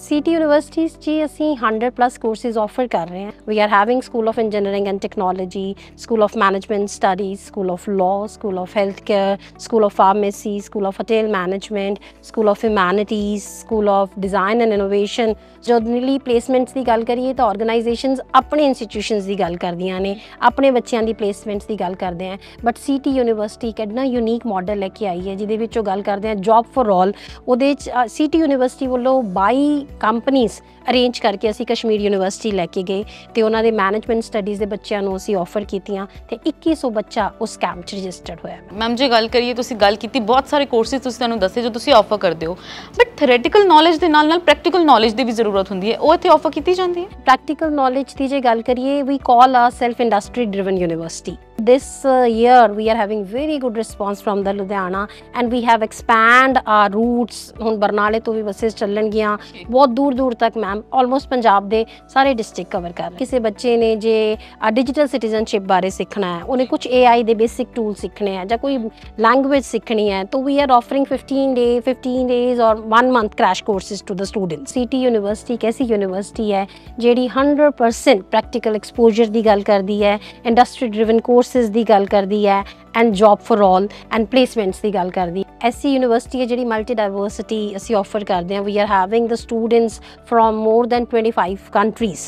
City universities 'ਚ ਅਸੀਂ 100 plus courses offer ਕਰ ਰਹੇ ਹਾਂ we are having school of engineering and technology school of management studies school of law school of health care school of pharmacy school of hotel management school of humanities school of design and innovation generally placements ਦੀ ਗੱਲ ਕਰੀਏ ਤਾਂ organisations ਆਪਣੇ institutions ਦੀ ਗੱਲ ਕਰਦੀਆਂ ਨੇ ਆਪਣੇ ਬੱਚਿਆਂ ਦੀ ਪਲੇਸਮੈਂਟਸ ਦੀ ਗੱਲ ਕਰਦੇ ਆ ਬਟ ਸਿਟੀ ਯੂਨੀਵਰਸਿਟੀ ਕਿੰਨਾ ਯੂਨੀਕ ਮਾਡਲ ਲੈ ਕੇ ਆਈ ਹੈ ਜਿਹਦੇ ਵਿੱਚੋਂ ਗੱਲ ਕਰਦੇ ਆ ਜੌਬ ਫਾਰ ਆਲ ਉਹਦੇ ਵਿੱਚ ਸਿਟੀ ਯੂਨੀਵਰਸਿਟੀ ਵੱਲੋਂ 22 companies ਅਰੇਂਜ ਕਰਕੇ ਅਸੀਂ ਕਸ਼ਮੀਰ ਯੂਨੀਵਰਸਿਟੀ ਲੈ ਕੇ ਗਏ ਤੇ ਉਹਨਾਂ ਦੇ ਮੈਨੇਜਮੈਂਟ ਸਟੱਡੀਜ਼ ਦੇ ਬੱਚਿਆਂ ਨੂੰ ਅਸੀਂ ਆਫਰ ਕੀਤੀਆਂ ਤੇ 2100 ਬੱਚਾ ਉਸ ਕੈਂਪ 'ਚ ਰਜਿਸਟਰਡ ਹੋਇਆ ਮੈਮ ਜੀ ਗੱਲ ਕਰੀਏ ਤੁਸੀਂ ਗੱਲ ਕੀਤੀ ਬਹੁਤ ਸਾਰੇ ਕੋਰਸਿਸ ਤੁਸੀਂ ਤੁਹਾਨੂੰ ਦੱਸੇ ਜੋ ਤੁਸੀਂ ਆਫਰ ਕਰਦੇ ਹੋ ਬਟ ਥਿਓਰੀਟੀਕਲ ਨੌਲੇਜ ਦੇ ਨਾਲ ਨਾਲ ਪ੍ਰੈਕਟੀਕਲ ਨੌਲੇਜ ਦੀ ਵੀ ਜ਼ਰੂਰਤ ਹੁੰਦੀ ਹੈ ਉਹ ਇੱਥੇ ਆਫਰ ਕੀਤੀ ਜਾਂਦੀ ਹੈ ਪ੍ਰੈਕਟੀਕਲ ਨੌਲੇਜ ਦੀ ਜੇ ਗੱਲ ਕਰੀਏ we call ourself industry driven university this uh, year we are having very good response from the Ludhiana and we have expand our routes ਹੁਣ ਬਰਨਾਲੇ ਤੋਂ ਵੀ ਬੱਸਸ ਚੱਲਣਗੀਆਂ ਬਹੁਤ ਦੂਰ ਦੂਰ ਤੱਕ ਮੈਮ ਆਲਮੋਸਟ ਪੰਜਾਬ ਦੇ ਸਾਰੇ ਡਿਸਟ੍ਰਿਕਟ ਕਵਰ ਕਰ ਰਹੇ ਕਿਸੇ ਬੱਚੇ ਨੇ ਜੇ ਡਿਜੀਟਲ ਸਿਟੀਜ਼ਨਸ਼ਿਪ ਬਾਰੇ ਸਿੱਖਣਾ ਹੈ ਉਹਨੇ ਕੁਝ AI ਦੇ ਬੇਸਿਕ ਟੂਲ ਸਿੱਖਣੇ ਆ ਜਾਂ ਕੋਈ ਲੈਂਗੁਏਜ ਸਿੱਖਣੀ ਹੈ ਤਾਂ we are offering 15 day 15 days or 1 month crash courses to the student city university ਕੈਸੀ ਯੂਨੀਵਰਸਿਟੀ ਹੈ ਜਿਹੜੀ 100% ਪ੍ਰੈਕਟੀਕਲ ਐਕਸਪੋਜ਼ਰ ਦੀ ਗੱਲ ਕਰਦੀ ਹੈ ਇੰਡਸਟਰੀ ਡਰਾਈਵਨ ਕੋਰਸਸ ਦੀ ਗੱਲ ਕਰਦੀ ਹੈ and job for all and placements ਦੀ ਗੱਲ ਕਰਦੀ ਐਸੀ ਯੂਨੀਵਰਸਿਟੀ ਹੈ ਜਿਹੜੀ ਮਲਟੀ ਡਾਈਵਰਸਿਟੀ ਅਸੀਂ ਆਫਰ ਕਰਦੇ ਹਾਂ we are having the students from more than 25 countries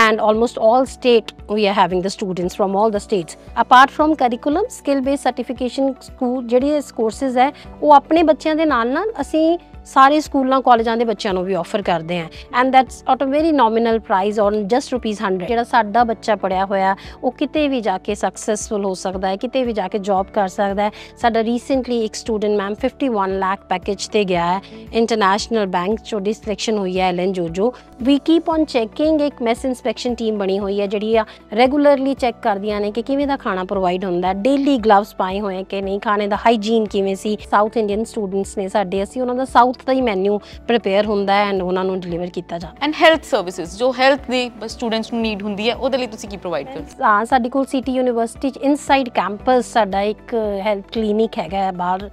and almost all state we are having the students from all the states apart from curriculum skill base certification school ਜਿਹੜੇ courses ਹੈ ਉਹ ਆਪਣੇ ਬੱਚਿਆਂ ਦੇ ਨਾਲ ਨਾਲ ਅਸੀਂ ਸਾਰੇ ਸਕੂਲਾਂ ਕਾਲਜਾਂ ਦੇ ਬੱਚਿਆਂ ਨੂੰ ਵੀ ਆਫਰ ਕਰਦੇ ਆ and that's at a very nominal price on just rupees 100 ਜਿਹੜਾ ਸਾਡਾ ਬੱਚਾ ਪੜਿਆ ਹੋਇਆ ਉਹ ਕਿਤੇ ਵੀ ਜਾ ਕੇ ਸਕਸੈਸਫੁਲ ਹੋ ਸਕਦਾ ਹੈ ਕਿਤੇ ਵੀ ਜਾ ਕੇ ਜੌਬ ਕਰ ਸਕਦਾ ਹੈ ਸਾਡਾ ਰੀਸੈਂਟਲੀ ਇੱਕ ਸਟੂਡੈਂਟ ਮੈਮ 51 ਲੱਖ ਪੈਕੇਜ ਤੇ ਗਿਆ ਹੈ ਇੰਟਰਨੈਸ਼ਨਲ ਬੈਂਕ ਚੋਂ ਦੀ ਸਿਲੈਕਸ਼ਨ ਹੋਈ ਹੈ Allen Jojo we keep on checking ਇੱਕ ਮੈਸ ਇਨਸਪੈਕਸ਼ਨ ਟੀਮ ਬਣੀ ਹੋਈ ਹੈ ਜਿਹੜੀ ਆ ਰੈਗੂਲਰਲੀ ਚੈੱਕ ਕਰਦੀਆਂ ਨੇ ਕਿ ਕਿਵੇਂ ਦਾ ਖਾਣਾ ਪ੍ਰੋਵਾਈਡ ਹੁੰਦਾ ਡੇਲੀ ਗਲਵਸ ਪਾਏ ਹੋਏ ਕਿ ਨਹੀਂ ਖਾਣੇ ਦਾ ਹਾਈਜੀਨ ਕਿਵੇਂ ਸੀ ਸਾਊਥ ਇੰਡੀਅਨ ਸਟੂਡੈਂਟਸ ਨੇ ਸਾਡੇ ਅਸੀਂ ਉਹਨਾਂ ਦਾ ਸਾਊਥ ਮੰਥ ਦਾ ਹੀ ਮੈਨੂ ਪ੍ਰੇਪੇਅਰ ਹੁੰਦਾ ਐਂਡ ਉਹਨਾਂ ਨੂੰ ਡਿਲੀਵਰ ਕੀਤਾ ਜਾਂਦਾ ਐਂਡ ਹੈਲਥ ਸਰਵਿਸਿਜ਼ ਜੋ ਹੈਲਥ ਦੀ ਸਟੂਡੈਂਟਸ ਨੂੰ ਨੀਡ ਹੁੰਦੀ ਹੈ ਉਹਦੇ ਲਈ ਤੁਸੀਂ ਕੀ ਪ੍ਰੋਵਾਈਡ ਕਰਦੇ ਹਾਂ ਸਾਡੇ ਕੋਲ ਸਿਟੀ ਯੂਨੀਵਰਸਿਟੀ ਚ ਇਨਸਾਈਡ ਕੈਂਪਸ ਸਾਡਾ ਇੱਕ ਹੈਲਥ ਕਲੀਨਿਕ ਹੈਗਾ ਬਾਹਰ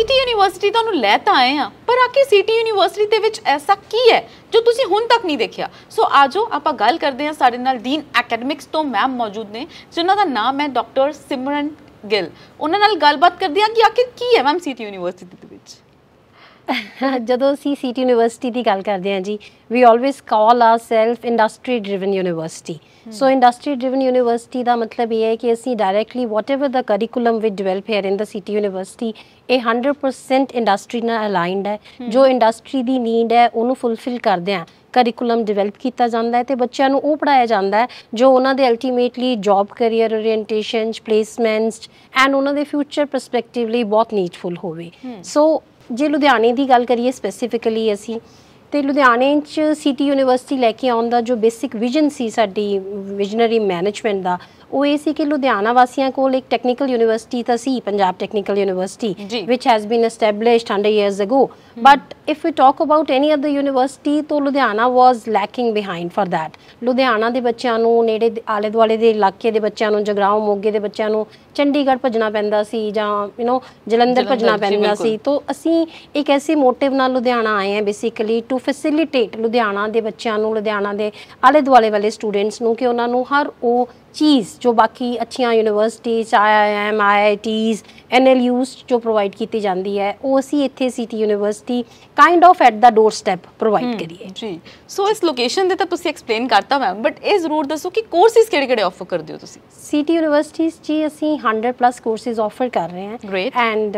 ਸੀਟੀ ਯੂਨੀਵਰਸਿਟੀ ਤੁਹਾਨੂੰ ਲੈ ਤਾਂ ਆਏ ਆ ਪਰ ਆ ਸਿਟੀ ਸੀਟੀ ਯੂਨੀਵਰਸਿਟੀ ਦੇ ਵਿੱਚ ਐਸਾ ਕੀ ਹੈ ਜੋ ਤੁਸੀਂ ਹੁਣ ਤੱਕ ਨਹੀਂ ਦੇਖਿਆ ਸੋ ਆਜੋ ਆਪਾਂ ਗੱਲ ਕਰਦੇ ਹਾਂ ਸਾਡੇ ਨਾਲ ਡੀਨ ਅਕੈਡਮਿਕਸ ਤੋਂ ਮੈਮ ਮੌਜੂਦ ਨੇ ਜਿਨ੍ਹਾਂ ਦਾ ਨਾਮ ਹੈ ਡਾਕਟਰ ਸਿਮਰਨ ਗਿੱਲ ਉਹਨਾਂ ਨਾਲ ਗੱਲਬਾਤ ਕਰਦੇ ਹਾਂ ਕਿ ਆਖਿਰ ਕੀ ਹੈ ਮੈਮ ਸੀਟੀ ਯੂਨੀਵਰਸਿਟੀ ਜਦੋਂ ਅਸੀਂ ਸੀਟੀ ਯੂਨੀਵਰਸਿਟੀ ਦੀ ਗੱਲ ਕਰਦੇ ਹਾਂ ਜੀ we always call ourself industry driven university so industry driven university ਦਾ ਮਤਲਬ ਇਹ ਹੈ ਕਿ ਅਸੀਂ directly whatever the curriculum with develop here in the city university ਇਹ 100% ਇੰਡਸਟਰੀ ਨਾਲ ਅਲਾਈਨਡ ਹੈ ਜੋ ਇੰਡਸਟਰੀ ਦੀ ਨੀਡ ਹੈ ਉਹਨੂੰ ਫੁੱਲਫਿਲ ਕਰਦੇ ਆਂ ਕਰਿਕੂਲਮ ਡਿਵੈਲਪ ਕੀਤਾ ਜਾਂਦਾ ਹੈ ਤੇ ਬੱਚਿਆਂ ਨੂੰ ਉਹ ਪੜਾਇਆ ਜਾਂਦਾ ਹੈ ਜੋ ਉਹਨਾਂ ਦੇ ultimately job career orientations placements and ਉਹਨਾਂ ਦੇ ਫਿਊਚਰ ਪਰਸਪੈਕਟਿਵ ਲਈ ਬਹੁਤ ਨੀਡਫੁਲ ਹੋਵੇ ਸੋ ਜੇ ਲੁਧਿਆਣੇ ਦੀ ਗੱਲ ਕਰੀਏ ਸਪੈਸੀਫਿਕਲੀ ਅਸੀਂ ਤੇ ਲੁਧਿਆਣੇ 'ਚ ਸਿਟੀ ਯੂਨੀਵਰਸਿਟੀ ਲੈ ਕੇ ਆਉਣ ਦਾ ਜੋ ਬੇਸਿਕ ਵਿਜ਼ਨ ਸੀ ਸਾਡੀ ਵਿਜ਼ਨਰੀ ਮੈਨੇਜਮੈਂਟ ਦਾ ਉਹ ਇਹ ਸੀ ਕਿ ਲੁਧਿਆਣਾ ਵਾਸੀਆਂ ਕੋਲ ਇੱਕ ਟੈਕਨੀਕਲ ਯੂਨੀਵਰਸਿਟੀ ਤਾਂ ਸੀ ਪੰਜਾਬ ਟੈਕਨੀਕਲ ਯੂਨੀਵਰਸਿਟੀ ਵਿਚ has been established 100 years ago but if we talk about any other university ਤੋਂ Ludhiana was lacking behind for that Ludhiana ਦੇ ਬੱਚਿਆਂ ਨੂੰ ਨੇੜੇ ਆਲੇ ਦੁਆਲੇ ਦੇ ਇਲਾਕੇ ਦੇ ਬੱਚਿਆਂ ਨੂੰ ਜਗਰਾਉਂ ਮੋਗੇ ਦੇ ਬੱਚਿਆਂ ਨੂੰ ਚੰਡੀਗੜ੍ਹ ਭਜਣਾ ਪੈਂਦਾ ਸੀ ਜਾਂ ਯੂ نو ਜਲੰਧਰ ਭਜਣਾ ਪੈਂਦਾ ਸੀ ਤੋਂ ਅਸੀਂ ਇੱਕ ਐਸੀ ਮੋਟਿਵ ਨਾਲ ਲੁਧਿਆਣਾ ਆਏ ਹਾਂ ਬੇਸਿਕਲੀ ਟੂ ਫੈਸਿਲਿਟੇਟ ਲੁਧਿਆਣਾ ਦੇ ਬੱਚਿਆਂ ਨੂੰ ਲੁਧਿਆਣਾ ਦੇ ਆਲੇ ਦੁਆਲੇ ਵਾਲੇ ਸਟੂਡੈਂਟਸ ਨੂੰ ਕਿ ਉਹਨਾਂ ਨੂੰ ਹਰ ਉਹ ਚੀਜ਼ ਜੋ ਬਾਕੀ ਅੱਛੀਆਂ ਯੂਨੀਵਰਸਿਟੀ ਆਈਆਈਐਮ ਆਈਆਈਟੀਜ਼ ਐਨਐਲਯੂਸ ਜੋ ਪ੍ਰੋਵਾਈਡ ਕੀਤੀ ਜਾਂਦੀ ਹੈ ਉਹ ਅਸੀਂ ਇੱਥੇ city university kind of at the doorstep provide ਕਰੀਏ ਜੀ ਸੋ ਇਸ ਲੋਕੇਸ਼ਨ ਦੇ ਤਾਂ ਤੁਸੀਂ ਐਕਸਪਲੇਨ ਕਰਤਾ ਮੈਮ ਬਟ ਇਹ ਜ਼ਰੂਰ ਦੱਸੋ ਕਿ ਕੋਰਸਿਸ ਕਿਹੜੇ-ਕਿਹੜੇ ਆਫਰ ਕਰਦੇ ਹੋ ਤੁਸੀਂ ਸਿਟੀ ਯੂਨੀਵਰਸਿਟੀਜ਼ ਜੀ ਅਸੀਂ 100 ਪਲੱਸ ਕੋਰਸਿਸ ਆਫਰ ਕਰ ਰਹੇ ਹਾਂ ਐਂਡ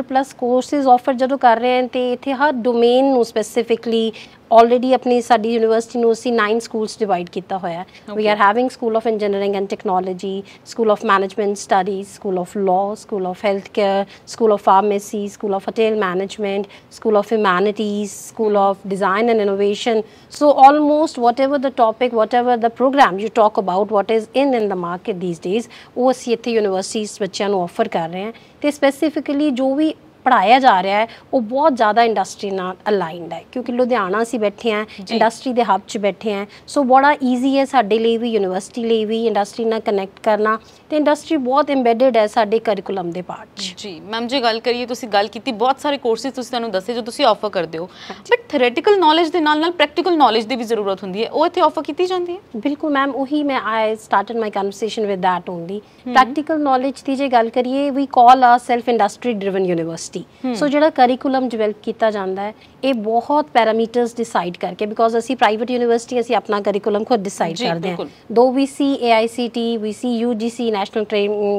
100 ਪਲੱਸ ਕੋਰਸਿਸ ਆਫਰ ਜਦੋਂ ਕਰ ਰਹੇ ਹਾਂ ਤੇ ਇੱਥੇ ਹਰ ਡੋਮੇਨ ਨੂੰ ਸਪੈਸੀਫਿਕਲੀ ਆਲਰੇਡੀ ਆਪਣੀ ਸਾਡੀ ਯੂਨੀਵਰਸਿਟੀ ਨੂੰ ਅਸੀਂ 9 ਸਕੂਲਸ ਡਿਵਾਈਡ ਕੀਤਾ ਹੋਇਆ ਹੈ we are having school of engineering Engineering and Technology, School of Management Studies, School of Law, School of Healthcare, School of Pharmacy, School of Hotel Management, School of Humanities, School of Design and Innovation. So almost whatever the topic, whatever the program you talk about, what is in in the market these days, ਉਹ ਅਸੀਂ ਇੱਥੇ universities ਬੱਚਿਆਂ ਨੂੰ offer ਕਰ ਰਹੇ ਹਾਂ ਤੇ specifically ਜੋ ਵੀ ਪੜਾਇਆ ਜਾ ਰਿਹਾ ਹੈ ਉਹ ਬਹੁਤ ਜ਼ਿਆਦਾ ਇੰਡਸਟਰੀ ਨਾਲ ਅਲਾਈਨਡ ਹੈ ਕਿਉਂਕਿ ਲੁਧਿਆਣਾ ਅਸੀਂ ਬੈਠੇ ਆ ਇੰਡਸਟਰੀ ਦੇ ਹੱਬ 'ਚ ਬੈਠੇ ਆ ਸੋ ਬੜਾ ਈਜ਼ੀ ਹੈ ਸਾਡੇ ਲਈ ਵੀ ਯੂਨੀਵਰਸਿਟੀ ਲਈ ਵੀ ਇੰਡਸਟਰੀ ਨਾਲ ਕਨੈਕਟ ਕਰਨਾ ਤੇ ਇੰਡਸਟਰੀ ਬਹੁਤ ਇੰਬੈਡਡ ਹੈ ਸਾਡੇ ਕਰਿਕੂਲਮ ਦੇ ਪਾਰਟ 'ਚ ਜੀ ਮੈਮ ਜੀ ਗੱਲ ਕਰੀਏ ਤੁਸੀਂ ਗੱਲ ਕੀਤੀ ਬਹੁਤ ਸਾਰੇ ਕੋਰਸਿਸ ਤੁਸੀਂ ਤੁਹਾਨੂੰ ਦੱਸੇ ਜੋ ਤੁਸੀਂ ਆਫਰ ਕਰਦੇ ਹੋ ਬਟ ਥਿਓਰੀਟੀਕਲ ਨੌਲੇਜ ਦੇ ਨਾਲ ਨਾਲ ਪ੍ਰੈਕਟੀਕਲ ਨੌਲੇਜ ਦੀ ਵੀ ਜ਼ਰੂਰਤ ਹੁੰਦੀ ਹੈ ਉਹ ਇੱਥੇ ਆਫਰ ਕੀਤੀ ਜਾਂਦੀ ਹੈ ਬਿਲਕੁਲ ਮੈਮ ਉਹੀ ਮੈਂ I started my conversation with that only practical knowledge ਦੀ ਜੇ ਗੱਲ ਕਰੀਏ we call ourself industry driven university university so ਜਿਹੜਾ ਕਰਿਕੂਲਮ ਡਿਵੈਲਪ ਕੀਤਾ ਜਾਂਦਾ ਹੈ ਇਹ ਬਹੁਤ ਪੈਰਾਮੀਟਰਸ ਡਿਸਾਈਡ ਕਰਕੇ ਬਿਕੋਜ਼ ਅਸੀਂ ਪ੍ਰਾਈਵੇਟ ਯੂਨੀਵਰਸਿਟੀ ਅਸੀਂ ਆਪਣਾ ਕਰਿਕੂਲਮ ਖੁਦ ਡਿਸਾਈਡ ਕਰਦੇ ਹਾਂ ਦੋ VC AICTE VC UGC national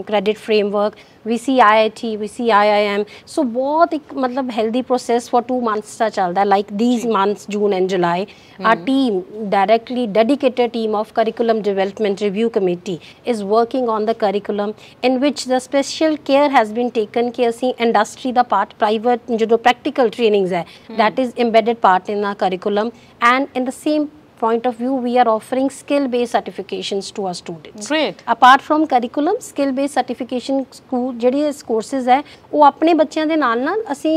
credit framework we see IIT, we see IIM. So, what a healthy process for two months such like these months, June and July. Our team, directly dedicated team of Curriculum Development Review Committee, is working on the curriculum in which the special care has been taken care of industry, the part, private, you practical trainings, hai, that is embedded part in our curriculum. And in the same point of view, we are offering skill-based certifications to our students. Great. Apart from curriculum, skill-based certification school ਜਿਹੜੇ courses ਹੈ ਉਹ ਆਪਣੇ ਬੱਚਿਆਂ ਦੇ ਨਾਲ-ਨਾਲ ਅਸੀਂ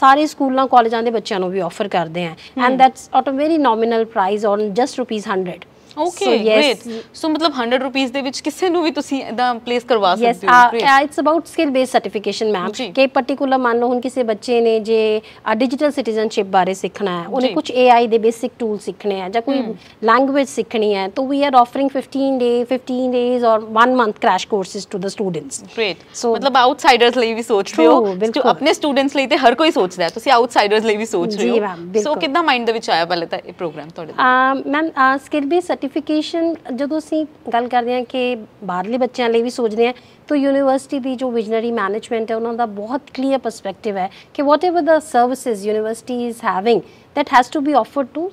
ਸਾਰੇ ਸਕੂਲਾਂ ਕਾਲਜਾਂ ਦੇ ਬੱਚਿਆਂ ਨੂੰ ਵੀ ਆਫਰ ਕਰਦੇ ਹਾਂ and that's at a very nominal price on just rupees 100 okay great so ਮਤਲਬ 100 ਰੁਪਏ ਦੇ ਵਿੱਚ ਕਿਸੇ ਨੂੰ ਵੀ ਤੁਸੀਂ ਇਦਾਂ ਪਲੇਸ ਕਰਵਾ ਸਕਦੇ ਹੋ it's about skill base certification ma'am ਕਿ ਪਾਰਟਿਕੂਲਰ ਮੰਨ ਲਓ ਹੁਣ ਕਿਸੇ ਬੱਚੇ ਨੇ ਜੇ ਡਿਜੀਟਲ ਸਿਟੀਜ਼ਨਸ਼ਿਪ ਬਾਰੇ ਸਿੱਖਣਾ ਹੈ ਉਹਨੇ ਕੁਝ ਏਆਈ ਦੇ ਬੇਸਿਕ ਟੂਲ ਸਿੱਖਣੇ ਆ ਜਾਂ ਕੋਈ ਲੈਂਗੁਏਜ ਸਿੱਖਣੀ ਹੈ ਤਾਂ we are offering 15 day 15 days or 1 month crash courses to the students great so ਮਤਲਬ ਆਊਟਸਾਈਡਰਸ ਲਈ ਵੀ ਸੋਚਦੇ ਹੋ ਜੋ ਆਪਣੇ ਸਟੂਡੈਂਟਸ ਲਈ ਤੇ ਹਰ ਕੋਈ ਸੋਚਦਾ ਹੈ ਤੁਸੀਂ ਆਊਟਸਾਈਡਰਸ ਲਈ ਵੀ ਸੋਚ ਰਹੇ ਹੋ ਸੋ ਕਿੰਨਾ ਮਾਈਂਡ ਦੇ ਵਿੱਚ ਆਇਆ ਪਹਿਲੇ ਤਾਂ ਇਹ ਪ੍ਰੋਗਰਾਮ ਤੁਹਾਡੇ ਦਾ ਮੈਮ ਸਕਿੱਲ ਬੇਸ ਸਰਟੀਫਿਕੇਸ਼ਨ ਜਦੋਂ ਅਸੀਂ ਗੱਲ ਕਰਦੇ ਹਾਂ ਕਿ ਬਾਹਰਲੇ ਬੱਚਿਆਂ ਲਈ ਵੀ ਸੋਚਦੇ ਹਾਂ ਤਾਂ ਯੂਨੀਵਰਸਿਟੀ ਦੀ ਜੋ ਵਿਜ਼ਨਰੀ ਮੈਨੇਜਮੈਂਟ ਹੈ ਉਹਨਾਂ ਦਾ ਬਹੁਤ ਕਲੀਅਰ ਪਰਸਪੈਕਟਿਵ ਹੈ ਕਿ whatever the services university is having that has to be offered to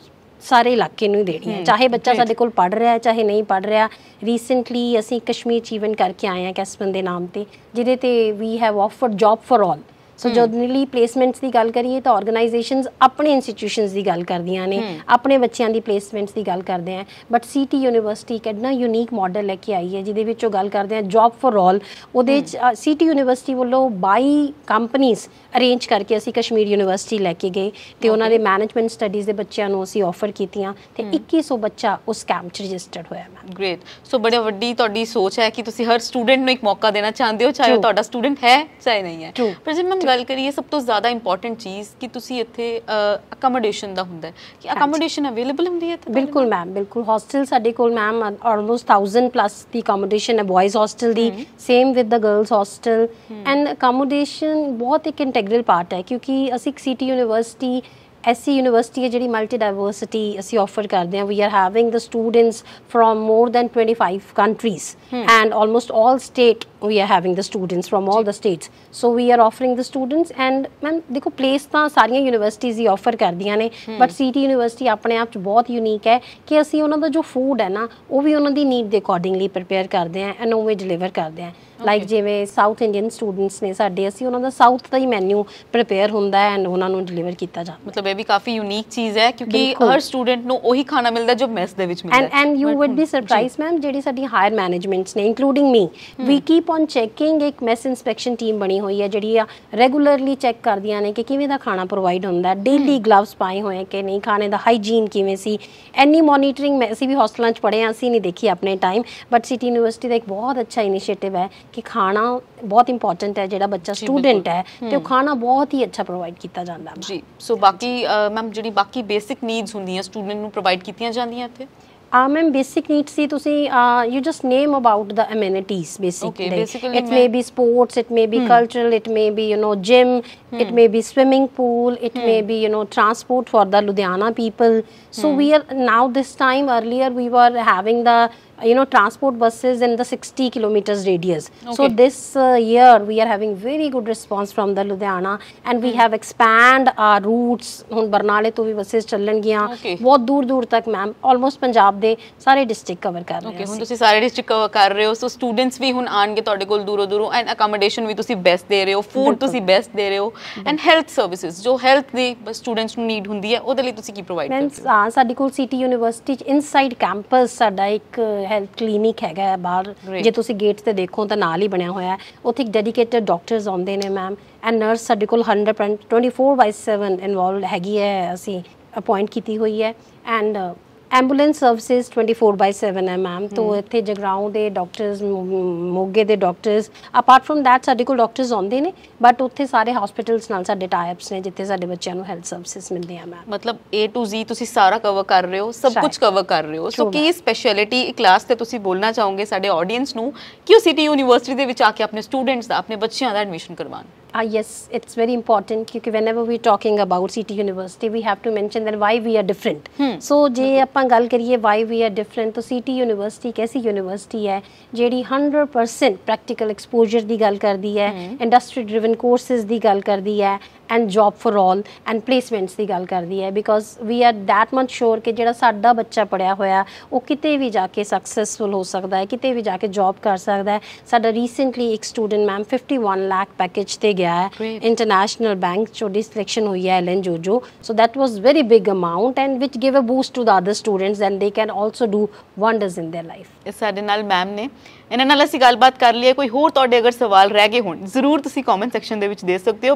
ਸਾਰੇ ਇਲਾਕੇ ਨੂੰ ਦੇਣੀ ਹੈ ਚਾਹੇ ਬੱਚਾ ਸਾਡੇ ਕੋਲ ਪੜ ਰਿਹਾ ਹੈ ਚਾਹੇ ਨਹੀਂ ਪੜ ਰਿਹਾ ਰੀਸੈਂਟਲੀ ਅਸੀਂ ਕਸ਼ਮੀਰ ਅਚੀਵਮੈਂਟ ਕਰਕੇ ਆਏ ਹਾਂ ਕੈਸਪਨ ਦੇ ਨਾਮ ਤੇ ਜਿਹਦੇ ਤੇ we have offered job for all so ਜਦਨੀਲੀ ਪਲੇਸਮੈਂਟਸ ਦੀ ਗੱਲ ਕਰੀਏ ਤਾਂ ਆਰਗੇਨਾਈਜੇਸ਼ਨਸ ਆਪਣੇ ਇੰਸਟੀਟਿਊਸ਼ਨਸ ਦੀ ਗੱਲ ਕਰਦੀਆਂ ਨੇ ਆਪਣੇ ਬੱਚਿਆਂ ਦੀ ਪਲੇਸਮੈਂਟਸ ਦੀ ਗੱਲ ਕਰਦੇ ਆ ਬਟ ਸੀਟੀ ਯੂਨੀਵਰਸਿਟੀ ਕਿੰਨਾ ਯੂਨੀਕ ਮਾਡਲ ਲੈ ਕੇ ਆਈ ਹੈ ਜਿਹਦੇ ਵਿੱਚ ਉਹ ਗੱਲ ਕਰਦੇ ਆ ਜੌਬ ਫॉर ਆਲ ਉਹਦੇ ਵਿੱਚ ਸੀਟੀ ਯੂਨੀਵਰਸਿਟੀ ਵੱਲੋਂ 22 ਕੰਪਨੀਆਂ ਅਰੇਂਜ ਕਰਕੇ ਅਸੀਂ ਕਸ਼ਮੀਰ ਯੂਨੀਵਰਸਿਟੀ ਲੈ ਕੇ ਗਏ ਤੇ ਉਹਨਾਂ ਦੇ ਮੈਨੇਜਮੈਂਟ ਸਟੱਡੀਜ਼ ਦੇ ਬੱਚਿਆਂ ਨੂੰ ਅਸੀਂ ਆਫਰ ਕੀਤੀਆਂ ਤੇ 2100 ਬੱਚਾ ਉਸ ਕੈਂਪ 'ਚ ਰਜਿਸਟਰਡ ਹੋਇਆ ਮੈਮ ਗ੍ਰੇਟ ਸੋ ਬੜੀ ਵੱਡੀ ਤੁਹਾਡੀ ਸੋਚ ਹੈ ਕਿ ਤੁਸੀਂ ਹਰ ਸਟੂਡੈਂਟ ਨੂੰ ਇੱਕ ਮੌਕਾ ਦੇਣਾ ਚਾਹੁੰਦੇ ਹੋ ਚਾਹੇ ਉਹ ਤੁਹਾਡਾ ਸਟੂਡੈਂਟ ਹੈ ਚਾਹੇ ਨਹੀਂ ਹੈ ਪਰ ਜੇ ਮੈਮ ਗੱਲ ਕਰੀਏ ਸਭ ਤੋਂ ਜ਼ਿਆਦਾ ਇੰਪੋਰਟੈਂਟ ਚੀਜ਼ ਕਿ ਤੁਸੀਂ ਇੱਥੇ ਅਕਮੋਡੇਸ਼ਨ ਦਾ ਹੁੰਦਾ ਹੈ ਕਿ ਅਕਮੋਡੇਸ਼ਨ ਅਵੇਲੇਬਲ ਹੁੰਦੀ ਹੈ ਬਿਲਕੁਲ ਮੈਮ ਬਿਲਕੁਲ ਹੌਸਟਲ ਸਾਡੇ ਕੋਲ ਮੈਮ ਆਲਮੋਸਟ 1000 ਪਲੱਸ ਦੀ ਅਕਮੋਡੇਸ਼ਨ ਹੈ ਬॉयਜ਼ ਹੌਸਟਲ ਦੀ same with the girls hostel and accommodation ਬਹੁਤ ਇੱਕ ਇੰਟੈਗਰਲ ਪਾਰਟ ਹੈ ਕਿਉਂਕਿ ਅਸੀਂ ਸਿਟੀ ਯੂਨੀਵਰਸਿਟੀ ਐਸੀ ਯੂਨੀਵਰਸਿਟੀ ਹੈ ਜਿਹੜੀ ਮਲਟੀ ਡਾਈਵਰਸਿਟੀ ਅਸੀਂ ਆਫਰ ਕਰਦੇ ਹਾਂ we are having the students from more than 25 countries and almost all state we are having the students from all the states so we are offering the students and ma'am ਦੇਖੋ place ਤਾਂ ਸਾਰੀਆਂ universities ਹੀ offer ਕਰਦੀਆਂ ਨੇ but city university ਆਪਣੇ ਆਪ 'ਚ ਬਹੁਤ unique ਹੈ ਕਿ ਅਸੀਂ ਉਹਨਾਂ ਦਾ ਜੋ ਫੂਡ ਹੈ ਨਾ ਉਹ ਵੀ ਉਹਨਾਂ ਦੀ ਨੀਡ ਦੇ ਅਕੋਰਡਿੰਗਲੀ ਪ੍ਰਪੇਅਰ ਕਰਦੇ ਆ ਐਂਡ ਉਵੇਂ ਡਿਲੀਵਰ ਕਰਦੇ ਆ ਲਾਈਕ ਜਿਵੇਂ ਸਾਊਥ ਇੰਡੀਅਨ ਸਟੂਡੈਂਟਸ ਨੇ ਸਾਡੇ ਅਸੀਂ ਉਹਨਾਂ ਦਾ ਸਾਊਥ ਦਾ ਹੀ ਮੈਨੂ ਪ੍ਰਪੇਅਰ ਹੁੰਦਾ ਹੈ ਐਂਡ ਉਹਨਾਂ ਨੂੰ ਡਿਲੀਵਰ ਕੀਤਾ ਜਾਂਦਾ ਮਤਲਬ ਇਹ ਵੀ ਕਾਫੀ ਯੂਨੀਕ ਚੀਜ਼ ਹੈ ਕਿਉਂਕਿ ਹਰ ਸਟੂਡੈਂਟ ਨੂੰ ਉਹੀ ਖਾਣਾ ਮਿਲਦਾ ਜੋ ਮੈਸ ਦੇ ਵਿੱਚ ਮਿਲਦਾ and and you would be surprise ma'am ਜਿਹੜੀ ਸਾਡੀ ਹਾਇਰ ਮੈਨੇਜਮੈਂਟਸ ਨੇ including me we keep upon checking ਇੱਕ ਮੈਸ ਇਨਸਪੈਕਸ਼ਨ ਟੀਮ ਬਣੀ ਹੋਈ ਹੈ ਜਿਹੜੀ ਆ ਰੈਗੂਲਰਲੀ ਚੈੱਕ ਕਰਦੀਆਂ ਨੇ ਕਿ ਕਿਵੇਂ ਦਾ ਖਾਣਾ ਪ੍ਰੋਵਾਈਡ ਹੁੰਦਾ ਡੇਲੀ ਗਲਵਸ ਪਾਏ ਹੋਏ ਕਿ ਨਹੀਂ ਖਾਣੇ ਦਾ ਹਾਈਜੀਨ ਕਿਵੇਂ ਸੀ ਐਨੀ ਮੋਨੀਟਰਿੰਗ ਮੈਂ ਅਸੀਂ ਵੀ ਹੌਸਟਲਾਂ 'ਚ ਪੜ੍ਹੇ ਆ ਅਸੀਂ ਨਹੀਂ ਦੇਖੀ ਆਪਣੇ ਟਾਈਮ ਬਟ ਸਿਟੀ ਯੂਨੀਵਰਸਿਟੀ ਦਾ ਇੱਕ ਬਹੁਤ ਅੱਛਾ ਇਨੀਸ਼ੀਏਟਿਵ ਹੈ ਕਿ ਖਾਣਾ ਬਹੁਤ ਇੰਪੋਰਟੈਂਟ ਹੈ ਜਿਹੜਾ ਬੱਚਾ ਸਟੂਡੈਂਟ ਹੈ ਤੇ ਉਹ ਖਾਣਾ ਬਹੁਤ ਹੀ ਅੱਛਾ ਪ੍ਰੋਵਾਈਡ ਕੀਤਾ ਜਾਂਦਾ ਜੀ ਸੋ ਬਾਕੀ ਮੈਮ ਜਿਹੜੀ ਬਾਕੀ ਬੇਸਿਕ ਨੀਡਸ ਹੁੰਦੀਆਂ ਸਟੂਡੈਂਟ ਨੂੰ ਪ੍ਰੋਵਾਈਡ ਕੀਤੀਆਂ ਜਾਂਦੀਆਂ ਇੱਥੇ uh, ma'am basic needs see ah, you just name about the amenities basically, okay, basically it may be sports it may be hmm. cultural it may be you know gym hmm. it may be swimming pool it hmm. may be you know transport for the ludhiana people so we are now this time earlier we were having the you know transport buses in the 60 kilometers radius so this uh, year we are having very good response from the ludhiana and we hmm. have expanded our routes hun barnale to vi buses chalan giyan bahut dur dur tak ma'am almost punjab de sare district cover kar rahe okay hun tusi sare district cover kar rahe ho so students vi hun aan ge tode kol duro and accommodation vi tusi best de rahe ho food tusi best de rahe ho and health services jo health de bus students nu need hundi hai ode layi city university inside campus sada uh, health clinic ਹੈਗਾ ਹੈ ਬਾਹਰ ਜੇ ਤੁਸੀਂ gate ਤੇ ਦੇਖੋ ਤਾਂ ਨਾਲ ਹੀ ਬਣਿਆ ਹੋਇਆ ਹੈ ਉੱਥੇ ਡੈਡੀਕੇਟਡ ਡਾਕਟਰਸ ਆਉਂਦੇ ਨੇ ਮੈਮ ਐਂਡ ਨਰਸ ਸਾਡੇ ਕੋਲ 100% 24/7 ਇਨਵੋਲਵਡ ਹੈਗੀ ਹੈ ਅਸੀਂ ਅਪਾਇੰਟ ਕੀਤੀ ਹੋਈ ਹੈ ਐਂਡ ਐਂਬੂਲੈਂਸ ਸਰਵਿਸਿਜ਼ 24/7 ਹੈ ਮੈਮ ਤੋਂ ਇੱਥੇ ਜਗਰਾਉਂ ਦੇ ਡਾਕਟਰਸ ਮੋਗੇ ਦੇ ਡਾਕਟਰਸ ਅਪਾਰਟ ਫਰਮ ਦੈਟ ਸਾਡੇ ਕੋਲ ਡਾਕਟਰਸ ਆਉਂਦੇ ਨੇ ਬਟ ਉੱਥੇ ਸਾਰੇ ਹਸਪੀਟਲਸ ਨਾਲ ਸਾਡੇ ਟਾਈਪਸ ਨੇ ਜਿੱਥੇ ਸਾਡੇ ਬੱਚਿਆਂ ਨੂੰ ਹੈਲਥ ਸਰਵਿਸਿਜ਼ ਮਿਲਦੀਆਂ ਮੈਮ ਮਤਲਬ A to Z ਤੁਸੀਂ ਸਾਰਾ ਕਵਰ ਕਰ ਰਹੇ ਹੋ ਸਭ ਕੁਝ ਕਵਰ ਕਰ ਰਹੇ ਹੋ ਸੋ ਕੀ ਸਪੈਸ਼ਲਿਟੀ ਕਲਾਸ ਤੇ ਤੁਸੀਂ ਬੋਲਣਾ ਚਾਹੋਗੇ ਸਾਡੇ ਆਡੀਅנס ਨੂੰ ਕਿ ਉਹ ਸਿਟੀ ਯੂਨੀਵਰਸਿਟੀ ਦੇ ਵਿੱਚ ਆ ਕੇ ਆਪਣੇ ਸਟੂਡੈਂਟਸ ਦਾ ਆਪਣੇ ਬੱਚਿਆਂ ਦਾ ਐਡਮਿਸ਼ਨ ਕਰਵਾਉਣ ah, yes, it's very important because whenever we're talking about CT University, we have to mention that why we are different. Hmm. So, if we talk about why we are different, then CT University is a university that has 100% practical exposure, industry-driven courses, di gal kar di hai, and job for all and placements ਦੀ ਗੱਲ ਕਰਦੀ ਹੈ because we are that much sure ਕਿ ਜਿਹੜਾ ਸਾਡਾ ਬੱਚਾ ਪੜਿਆ ਹੋਇਆ ਉਹ ਕਿਤੇ ਵੀ ਜਾ ਕੇ ਸਕਸੈਸਫੁਲ ਹੋ ਸਕਦਾ ਹੈ ਕਿਤੇ ਵੀ ਜਾ ਕੇ ਜੌਬ ਕਰ ਸਕਦਾ ਹੈ ਸਾਡਾ ਰੀਸੈਂਟਲੀ ਇੱਕ ਸਟੂਡੈਂਟ ਮੈਮ 51 ਲੱਖ ਪੈਕੇਜ ਤੇ ਗਿਆ ਹੈ ਇੰਟਰਨੈਸ਼ਨਲ ਬੈਂਕ ਚੋਂ ਡਿਸਲੈਕਸ਼ਨ ਹੋਈ ਹੈ ਐਲਨ ਜੋਜੋ so that was very big amount and which give a boost to the other students and they can also do wonders in their life ਇਸ ਸਾਡੇ ਨਾਲ ਮੈਮ ਨੇ ਇਹਨਾਂ ਨਾਲ ਅਸੀਂ ਗੱਲਬਾਤ ਕਰ ਲਈ ਕੋਈ ਹੋਰ ਤੁਹਾਡੇ ਅਗਰ ਸਵਾਲ ਰਹਿ ਗਏ ਹੋਣ ਜ਼ਰੂਰ ਤੁਸੀਂ ਕਮੈਂਟ ਸੈਕਸ਼ਨ ਦੇ ਵਿੱਚ ਦੇ ਸਕਦੇ ਹੋ